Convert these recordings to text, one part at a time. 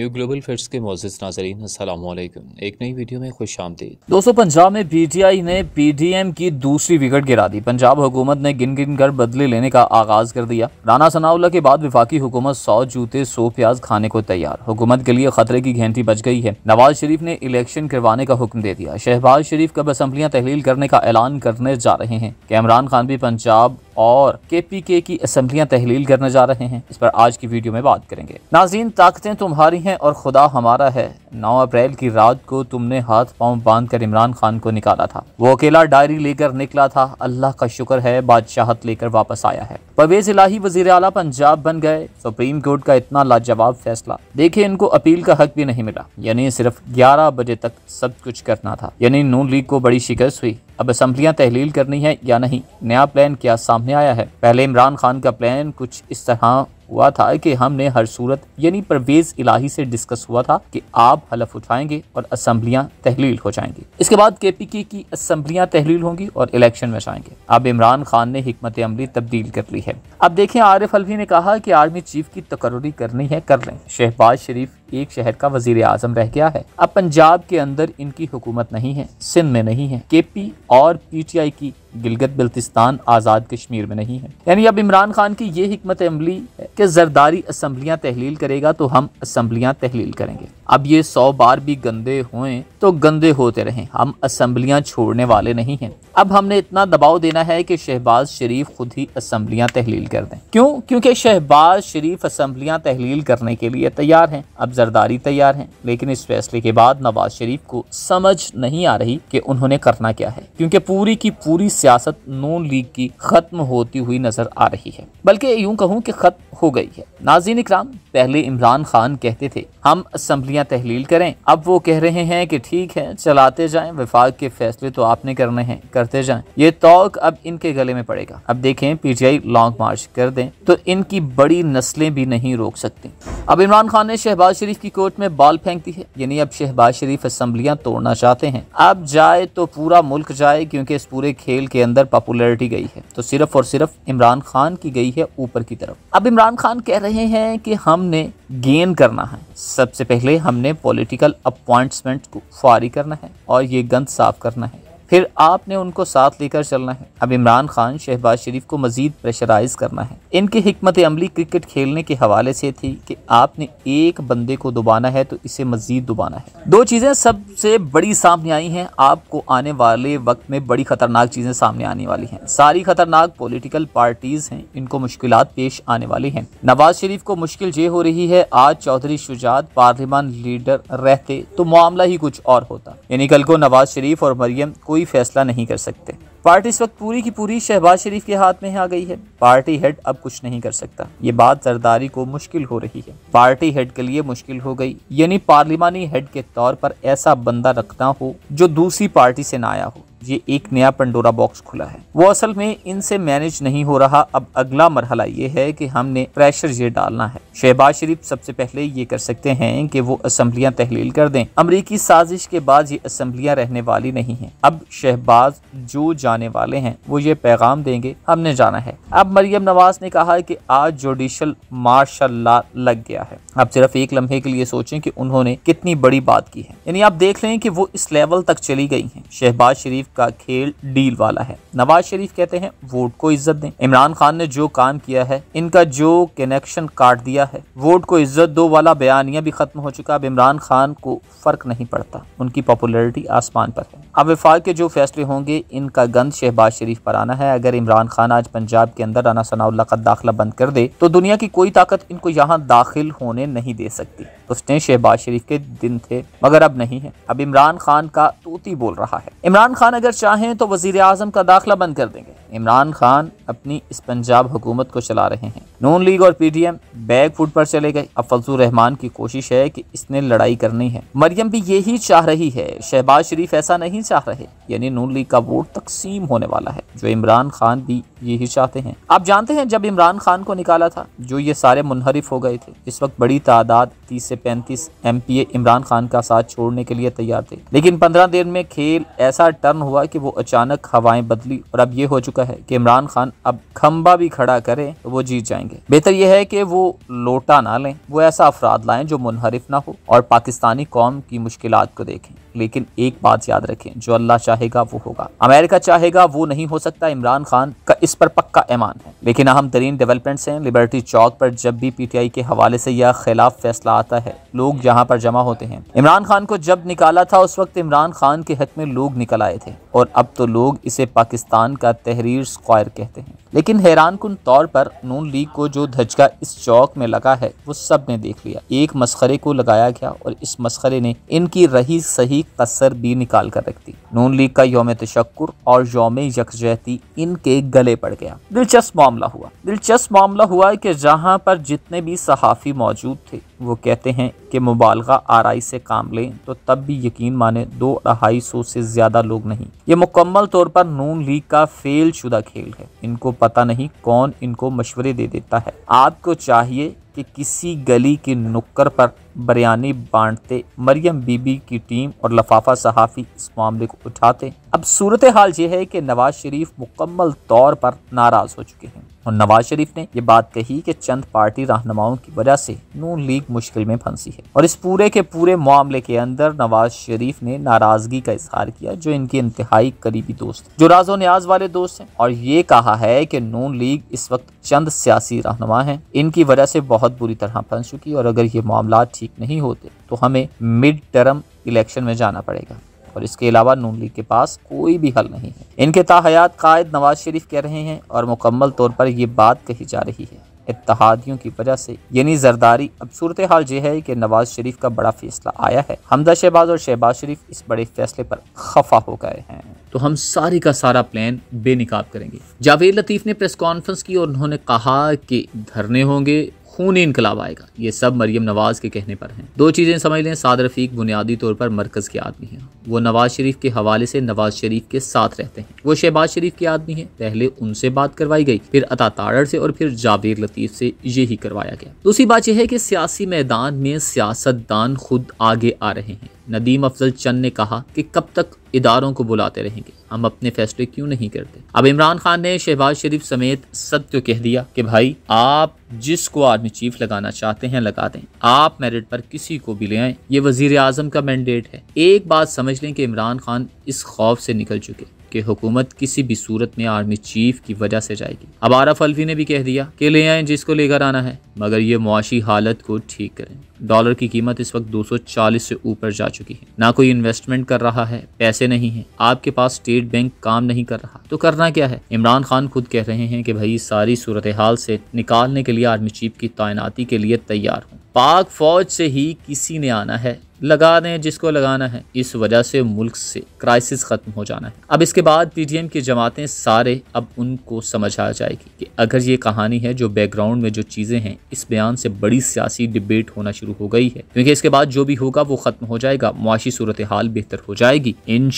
new global facts के मोजिज नाजरीन असलम एक नई वीडियो में खुश आमदीद दोस्तों पंजाब में पीटीआई ने पीडीएम की दूसरी विकेट गिरा दी पंजाब हुकूमत ने गिन गिन कर बदले लेने का आगाज कर दिया राना सनाउल्ला के बाद विफाकी हुकूमत सौ जूते सौ प्याज खाने को तैयार हुकूमत के लिए खतरे की घंटी बच गई है नवाज शरीफ ने इलेक्शन करवाने का हुक्म दे दिया शहबाज शरीफ कब असम्बलियाँ तहलील करने का ऐलान करने जा रहे हैं कैमरान खान भी पंजाब और के पी के की असम्बलियाँ तहलील करने जा रहे हैं इस पर आज की वीडियो में बात करेंगे नाजीन ताकतें तुम्हारी हैं और खुदा हमारा है नौ अप्रैल की रात को तुमने हाथ पाँव बांध कर इमरान खान को निकाला था वो अकेला डायरी लेकर निकला था अल्लाह का शुक्र है बादशाहत लेकर वापस आया है परवेज इलाही वजीर अला पंजाब बन गए सुप्रीम कोर्ट का इतना लाजवाब फैसला देखे इनको अपील का हक भी नहीं मिला यानी सिर्फ ग्यारह बजे तक सब कुछ करना था यानी नून लीग को बड़ी शिकस्त हुई अब असम्बलियाँ तहलील करनी है या नहीं नया प्लान क्या सामने आया है पहले इमरान खान का प्लान कुछ इस तरह हुआ था कि हमने हर सूरत यानी परवेज इलाही से डिस्कस हुआ था कि आप हलफ उठाएंगे और असम्बलियाँ तहलील हो जाएंगी इसके बाद के पी के की असम्बलियाँ तहलील होंगी और इलेक्शन में जाएंगे अब इमरान खान ने हमत अमली तब्दील कर ली है अब देखें आरिफ अलवी ने कहा कि आर्मी चीफ की तकर्री करनी है कर लें शहबाज शरीफ एक शहर का वजीर आजम रह गया है अब पंजाब के अंदर इनकी हुकूमत नहीं है सिंध में नहीं है के पी और पी टी आई की गिलगत बल्तिस्तान आज़ाद कश्मीर में नहीं है यानी अब इमरान खान की ये हमत अमली है कि जरदारी असम्बलियाँ तहलील करेगा तो हम असम्बलियाँ तहलील करेंगे अब ये सौ बार भी गंदे हुए तो गंदे होते रहें हम असम्बलियाँ छोड़ने वाले नहीं हैं अब हमने इतना दबाव देना है कि शहबाज शरीफ खुद ही असम्बलियाँ तहलील कर दें क्यों क्योंकि शहबाज शरीफ असम्बलियाँ तहलील करने के लिए तैयार हैं अब जरदारी तैयार हैं लेकिन इस फैसले के बाद नवाज शरीफ को समझ नहीं आ रही कि उन्होंने करना क्या है क्योंकि पूरी की पूरी सियासत नून लीग की खत्म होती हुई नजर आ रही है बल्कि यूं कहूँ कि खत्म हो गई है नाजीन इकराम पहले इमरान खान कहते थे हम असम्बलियाँ या तहलील करें अब वो कह रहे हैं कि ठीक है चलाते जाएं विफाक के फैसले तो आपने करने हैं करते जाएं ये तोक अब इनके गले में पड़ेगा अब देखें पीटीआई लॉन्ग मार्च कर दें तो इनकी बड़ी नस्लें भी नहीं रोक सकती अब इमरान खान ने शहबाज शरीफ की कोर्ट में बाल फेंक दी है यानी अब शहबाज शरीफ असम्बलियाँ तोड़ना चाहते हैं अब जाए तो पूरा मुल्क जाए क्योंकि इस पूरे खेल के अंदर पॉपुलरिटी गई है तो सिर्फ और सिर्फ इमरान खान की गई है ऊपर की तरफ अब इमरान खान कह रहे हैं कि हमने गेन करना है सबसे पहले हम हमने पॉलिटिकल अपॉइंटमेंट को फारी करना है और ये गंद साफ करना है फिर आपने उनको साथ लेकर चलना है अब इमरान खान शहबाज शरीफ को मजीद प्रेशराइज करना है इनकी हमत अमली क्रिकेट खेलने के हवाले से थी कि आपने एक बंदे को दुबाना है तो इसे मजीद दुबाना है दो चीज़ें सबसे बड़ी सामने आई हैं आपको आने वाले वक्त में बड़ी खतरनाक चीज़ें सामने आने वाली हैं सारी खतरनाक पोलिटिकल पार्टीज़ हैं इनको मुश्किल पेश आने वाली हैं नवाज शरीफ को मुश्किल ये हो रही है आज चौधरी शुजात पार्लियामान लीडर रहते तो मामला ही कुछ और होता यानी कल को नवाज शरीफ और मरियम कोई कोई फैसला नहीं कर सकते पार्टी इस वक्त पूरी की पूरी शहबाज शरीफ के हाथ में आ गई है पार्टी हेड अब कुछ नहीं कर सकता ये बात जरदारी को मुश्किल हो रही है पार्टी हेड के लिए मुश्किल हो गई यानी पार्लिमानी हेड के तौर पर ऐसा बंदा रखना हो जो दूसरी पार्टी से ना आया हो ये एक नया पंडोरा बॉक्स खुला है वो असल में इनसे मैनेज नहीं हो रहा अब अगला मरहला ये है कि हमने प्रेशर ये डालना है शहबाज शरीफ सबसे पहले ये कर सकते हैं कि वो असम्बलियां तहलील कर दें अमरीकी साजिश के बाद ये असम्बलियां रहने वाली नहीं है अब शहबाज जो जाने वाले हैं वो ये पैगाम देंगे हमने जाना है अब मरियम नवाज ने कहा कि आज जुडिशल मार्शल लग गया है आप सिर्फ एक लम्हे के लिए सोचें कि उन्होंने कितनी बड़ी बात की है यानी आप देख लें कि वो इस लेवल तक चली गई हैं शहबाज शरीफ का खेल डील वाला है नवाज शरीफ कहते हैं वोट को इज्जत दें इमरान खान ने जो काम किया है इनका जो कनेक्शन काट दिया है वोट को इज्जत दो वाला बयानिया भी खत्म हो चुका अब इमरान खान को फर्क नहीं पड़ता उनकी पॉपुलरिटी आसमान पर है अब विफाक के जो फैसले होंगे इनका गंद शहबाज शरीफ पर आना है अगर इमरान खान आज पंजाब के अंदर राना सनाउल्ला का दाखिला बंद कर दे तो दुनिया की कोई ताकत इनको यहाँ दाखिल होने उन्हें नहीं दे सकती तो उस शहबाज शरीफ के दिन थे मगर अब नहीं है अब इमरान खान का तूती बोल रहा है इमरान खान अगर चाहें तो वजीर आजम का दाखिला बंद कर देंगे इमरान खान अपनी इस पंजाब हुकूमत को चला रहे हैं नून लीग और पीडीएम बैग फुट पर चले गए अब फजल रहमान की कोशिश है कि इसने लड़ाई करनी है मरियम भी यही चाह रही है शहबाज शरीफ ऐसा नहीं चाह रहे यानी नून लीग का वोट तकसीम होने वाला है जो इमरान खान भी यही चाहते हैं आप जानते हैं जब इमरान खान को निकाला था जो ये सारे मुनहरफ हो गए थे इस वक्त बड़ी तादाद तीस से पैंतीस एम इमरान खान का साथ छोड़ने के लिए तैयार थे लेकिन पंद्रह दिन में खेल ऐसा टर्न हुआ कि वो अचानक हवाएं बदली और अब ये हो चुका है कि इमरान खान अब खम्बा भी खड़ा करे तो वो जीत जाएंगे बेहतर यह है कि वो लोटा ना लें वो ऐसा अफराद लाएं जो मुनहरफ ना हो और पाकिस्तानी कौम की मुश्किल को देखें लेकिन एक बात याद रखें जो अल्लाह चाहेगा वो होगा अमेरिका चाहेगा वो नहीं हो सकता इमरान खान का इस पर पक्का ऐमान है लेकिन अहम तरीन डेवलपमेंट्स हैं लिबर्टी चौक पर जब भी पीटीआई के हवाले से यह खिलाफ फैसला आता है लोग यहाँ पर जमा होते हैं इमरान खान को जब निकाला था उस वक्त इमरान खान के हक में लोग निकल आए थे और अब तो लोग इसे पाकिस्तान का तहरीर स्क्वायर कहते हैं लेकिन हैरान कन तौर पर नून लीग को जो धचका इस चौक में लगा है वो सब ने देख लिया एक मस्खरे को लगाया गया और इस मस्खरे ने इनकी रही सही कसर भी निकाल कर रख दी नून लीग का योम तशक्र और योम यकजहती इनके गले पड़ गया दिलचस्प मामला हुआ दिलचस्प मामला हुआ कि जहाँ पर जितने भी सहाफ़ी मौजूद थे वो कहते हैं के मुबालगा आरई से काम लें तो तब भी यकीन माने दो अढ़ाई सौ से ज़्यादा लोग नहीं ये मुकम्मल तौर पर नून लीग का फेल शुदा खेल है इनको पता नहीं कौन इनको मशवरे दे देता है आपको चाहिए कि किसी गली के नुक्कर पर बरयानी बांटते मरियम बीबी की टीम और लफाफा सहाफ़ी इस मामले को उठाते अब सूरत हाल ये है कि नवाज शरीफ मुकम्मल तौर पर नाराज़ हो चुके हैं और नवाज शरीफ ने ये बात कही कि चंद पार्टी रहनुमाओं की वजह से नून लीग मुश्किल में फंसी है और इस पूरे के पूरे मामले के अंदर नवाज शरीफ ने नाराजगी का इजहार किया जो इनके इंतहाई करीबी दोस्त जो राजो न्याज वाले दोस्त हैं और ये कहा है कि नून लीग इस वक्त चंद सियासी रहनुमा हैं इनकी वजह से बहुत बुरी तरह फंस चुकी और अगर ये मामला ठीक नहीं होते तो हमें मिड टर्म इलेक्शन में जाना पड़ेगा और इसके अलावा नून लीग के पास कोई भी हल नहीं है इनके ताहयात कायद नवाज शरीफ कह रहे हैं और मुकम्मल तौर पर ये बात कही जा रही है इतहादियों की वजह से यानी जरदारी अब सूरत हाल यह है कि नवाज शरीफ का बड़ा फैसला आया है हमदा शहबाज और शहबाज शरीफ इस बड़े फैसले पर खफा हो गए हैं तो हम सारी का सारा प्लान बेनकाब करेंगे जावेद लतीफ़ ने प्रेस कॉन्फ्रेंस की और उन्होंने कहा कि धरने होंगे खून इनकलाब आएगा ये सब मरियम नवाज के कहने पर हैं दो चीज़ें समझ लें साद रफीक बुनियादी तौर पर मरकज़ के आदमी हैं वो नवाज शरीफ के हवाले से नवाज शरीफ के साथ रहते हैं वो शहबाज शरीफ के आदमी हैं पहले उनसे बात करवाई गई फिर अता से और फिर जावेद लतीफ से यही करवाया गया दूसरी बात यह है कि सियासी मैदान में सियासतदान खुद आगे आ रहे हैं नदीम अफजल चंद ने कहा कि कब तक इदारों को बुलाते रहेंगे हम अपने फैसले क्यों नहीं करते अब इमरान खान ने शहबाज शरीफ समेत सत्य कह दिया कि भाई आप जिसको आर्मी चीफ लगाना चाहते हैं लगा दें आप मेरिट पर किसी को भी ले आए ये वजीर आजम का मैंडेट है एक बात समझ लें कि इमरान खान इस खौफ से निकल चुके कि हुकूमत किसी भी सूरत में आर्मी चीफ की वजह से जाएगी अब आरफ अल्फी ने भी कह दिया कि ले आए जिसको लेकर आना है मगर ये मुआशी हालत को ठीक करें डॉलर की कीमत इस वक्त 240 से ऊपर जा चुकी है ना कोई इन्वेस्टमेंट कर रहा है पैसे नहीं है आपके पास स्टेट बैंक काम नहीं कर रहा तो करना क्या है इमरान खान खुद कह रहे हैं कि भाई सारी सूरत हाल से निकालने के लिए आर्मी चीफ की तैनाती के लिए तैयार हूँ पाक फौज से ही किसी ने आना है लगा दें जिसको लगाना है इस वजह से मुल्क से क्राइसिस ख़त्म हो जाना है अब इसके बाद एम की जमातें सारे अब उनको समझ आ जाएगी कि अगर ये कहानी है जो बैकग्राउंड में जो चीज़ें हैं इस बयान से बड़ी सियासी डिबेट होना शुरू हो गई है क्योंकि इसके बाद जो भी होगा वो ख़त्म हो जाएगा मुआशी सूरत हाल बेहतर हो जाएगी इन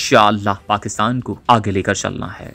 पाकिस्तान को आगे लेकर चलना है